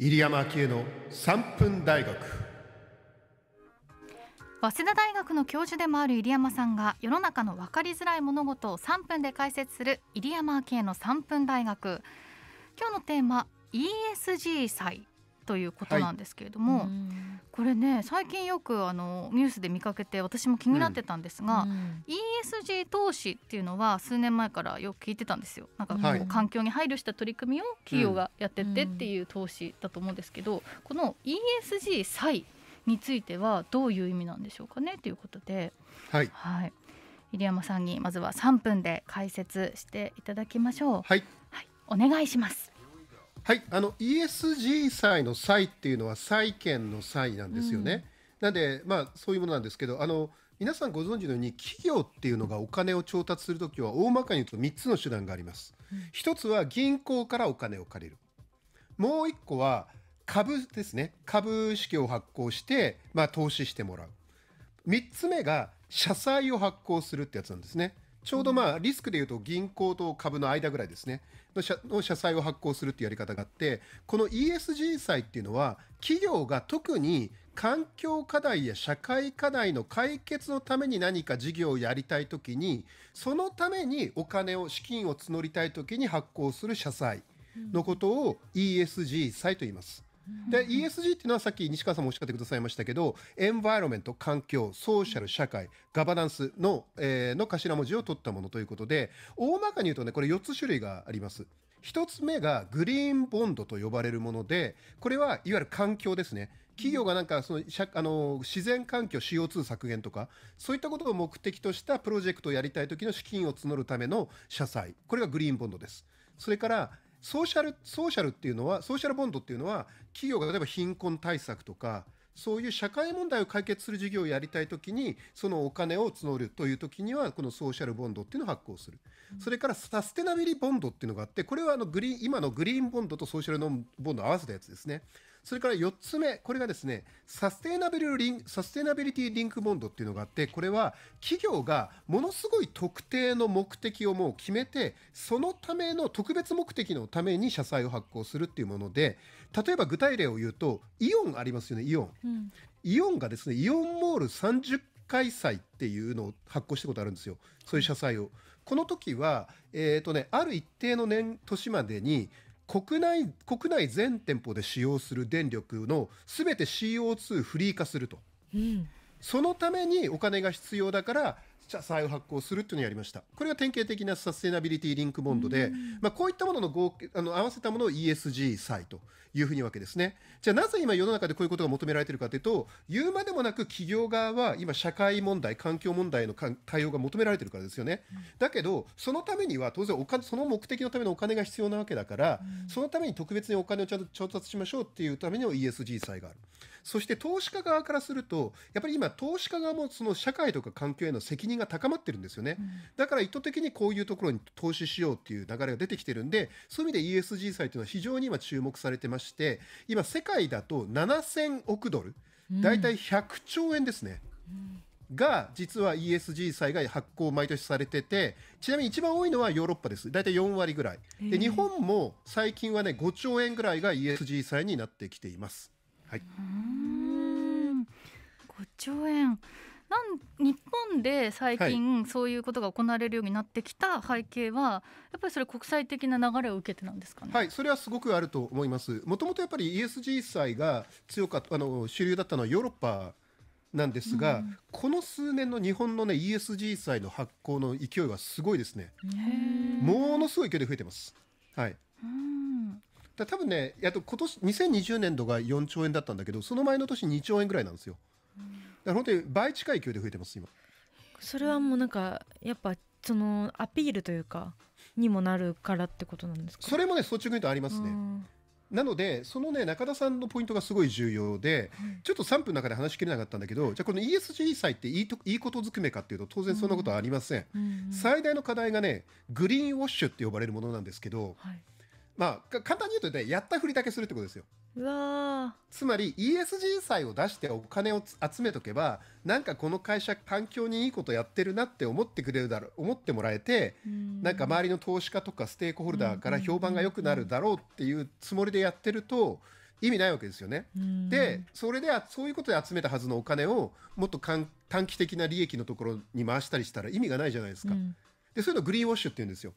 入山昭恵の3分大学早稲田大学の教授でもある入山さんが世の中の分かりづらい物事を3分で解説する入山昭恵の3分大学今日のテーマ ESG 祭ということなんですけれども、はい、これね最近よくあのニュースで見かけて私も気になってたんですが、うん、ESG 投資っていうのは数年前からよく聞いてたんですよなんかこう、はい、環境に配慮した取り組みを企業がやってってっていう投資だと思うんですけど、この ESG 債についてはどういう意味なんでしょうかねということで。はい、はい入山さんにまずは3分で解説していただきましょう。はい、はい、お願いします。はい、あの ESG 債の債っていうのは債権の債なんですよね。うん、なんで、まあ、そういうものなんですけどあの皆さんご存知のように企業っていうのがお金を調達するときは大まかに言うと3つの手段があります。1つは銀行からお金を借りる。もう1個は株ですね。株式を発行して、まあ、投資してもらう。3つ目が社債を発行するってやつなんですね。ちょうどまあリスクでいうと銀行と株の間ぐらいですねの社の社債を発行するっていうやり方があってこの ESG 債っていうのは企業が特に環境課題や社会課題の解決のために何か事業をやりたいときにそのためにお金を資金を募りたいときに発行する社債のことを ESG 債と言います。で ESG っていうのはさっき西川さんもおっしゃってくださいましたけどエンバイロメント環境ソーシャル社会ガバナンスの,、えー、の頭文字を取ったものということで大まかに言うとねこれ4つ種類があります。1つ目がグリーンボンドと呼ばれるものでこれはいわゆる環境ですね企業がなんかそのあの自然環境 CO2 削減とかそういったことを目的としたプロジェクトをやりたい時の資金を募るための社債これがグリーンボンドですそれからソーシャル、ソーシャルっていうのは、ソーシャルボンドっていうのは、企業が例えば貧困対策とか、そういう社会問題を解決する事業をやりたいときに、そのお金を募るというときには、このソーシャルボンドっていうのを発行する。それからサステナビリボンドっていうのがあって、これはあのグリーン、今のグリーンボンドとソーシャルボンドを合わせたやつですね。それから4つ目、これがですね、サステナビルリンサステナビリティリンクボンドっていうのがあって、これは企業がものすごい特定の目的をもう決めて、そのための特別目的のために社債を発行するっていうもので、例えば具体例を言うと、イオンありますよね、イオン。うん、イオンがですね、イオンモール30開催っていうのを発行したことあるんですよ、そういう社債を。この時は、えーとね、ある一定の年年までに、国内、国内全店舗で使用する電力のすべて CO2 フリー化すると。うん、そのためにお金が必要だから社債を発行するっていうのをやりました。これが典型的なサステナビリティリンクボンドで、まあ、こういったものの合あの合わせたものを ESG 債というふうにわけですね。じゃあなぜ今世の中でこういうことが求められているかというと、言うまでもなく企業側は今社会問題、環境問題の対応が求められているからですよね。だけど、そのためには当然お金、その目的のためのお金が必要なわけだから、そのために特別にお金をちゃんと調達しましょうっていうための ESG 債がある。そして投資家側からすると、やっぱり今、投資家側もその社会とか環境への責任が高まってるんですよね。うん、だから意図的にこういうところに投資しようっていう流れが出てきてるんで、そういう意味で ESG 債というのは非常に今注目されてまして、今、世界だと7000億ドル、大体100兆円ですね。うんが実は ESG 債が発行毎年されててちなみに一番多いのはヨーロッパです大体4割ぐらいで日本も最近はね5兆円ぐらいが ESG 債になってきていますはい、うん5兆円なん日本で最近そういうことが行われるようになってきた背景は、はい、やっぱりそれ国際的な流れを受けてなんですかね。はい、それはすごくあると思います。もともとやっぱり ESG 債が強かあの主流だったのはヨーロッパなんですが、うん、この数年の日本のね ESG 債の発行の勢いはすごいですね。ものすごい勢いで増えてます。はい。うんだ多分ね、やっと今年2020年度が4兆円だったんだけど、その前の年2兆円ぐらいなんですよ。だから本当に倍近い勢いで増えてます今。それはもうなんかやっぱそのアピールというかにもなるからってことなんですか。それもね率直にとありますね。なので、そのね、中田さんのポイントがすごい重要で、ちょっと3分の中で話しきれなかったんだけど、じゃあこの ESG 債っていいといいことずくめかっていうと、当然そんなことはありません、うんうん、最大の課題がね、グリーンウォッシュって呼ばれるものなんですけど、はい、まあ、簡単に言うとね、やったふりだけするってことですよ。わつまり ESG 債を出してお金を集めとけばなんかこの会社環境にいいことやってるなって思ってくれるだろう思ってもらえてなんか周りの投資家とかステークホルダーから評判が良くなるだろうっていうつもりでやってると意味ないわけですよね。でそれでそういうことで集めたはずのお金をもっと短期的な利益のところに回したりしたら意味がないじゃないですか。うんでそういうのグリーンウォッシュって言うんですよ。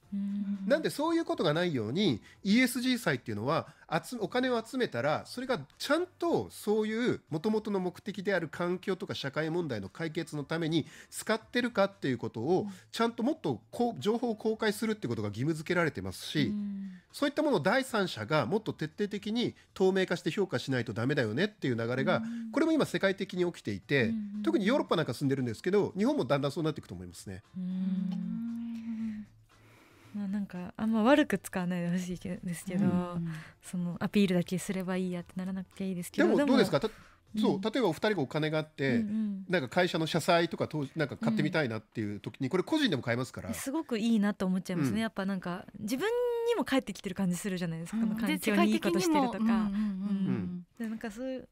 なんでそういうことがないように ESG 債っていうのはお金を集めたらそれがちゃんとそういうもともとの目的である環境とか社会問題の解決のために使ってるかっていうことをちゃんともっとこう情報を公開するってことが義務付けられてますしそういったものを第三者がもっと徹底的に透明化して評価しないとダメだよねっていう流れがこれも今世界的に起きていて特にヨーロッパなんか住んでるんですけど日本もだんだんそうなっていくと思いますね。かあんま悪く使わないでほしいですけど、うん、そのアピールだけすればいいやってならなくていいですけどでもどうですかそう例えばお二人がお金があって、うんうん、なんか会社の社債とかなんか買ってみたいなっていう時に、うん、これ個人でも買えますからすごくいいなと思っちゃいますね、うん、やっぱなんか自分にも返ってきてる感じするじゃないですか、うん、環境にいいことしてるとか、うんなんかす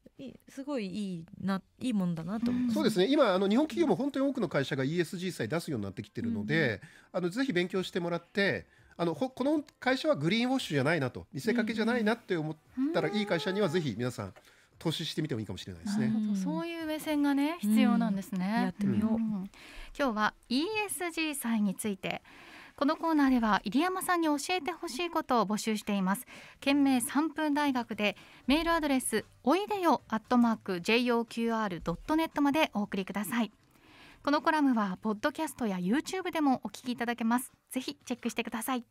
すごいいいないいもんだなと思、うん、そうですね今あの日本企業も本当に多くの会社が ESG さえ出すようになってきてるので、あのぜひ勉強してもらってあのこの会社はグリーンウォッシュじゃないなと見せかけじゃないなって思ったら、いい会社にはぜひ皆さん投資してみてもいいかもしれないですね。そういう目線がね必要なんですね。やってみよう、うん、今日は ESG 債について。このコーナーでは入山さんに教えてほしいことを募集しています県名三分大学でメールアドレスおいでよアットマーク j o q r ドットネットまでお送りくださいこのコラムはポッドキャストや YouTube でもお聞きいただけますぜひチェックしてください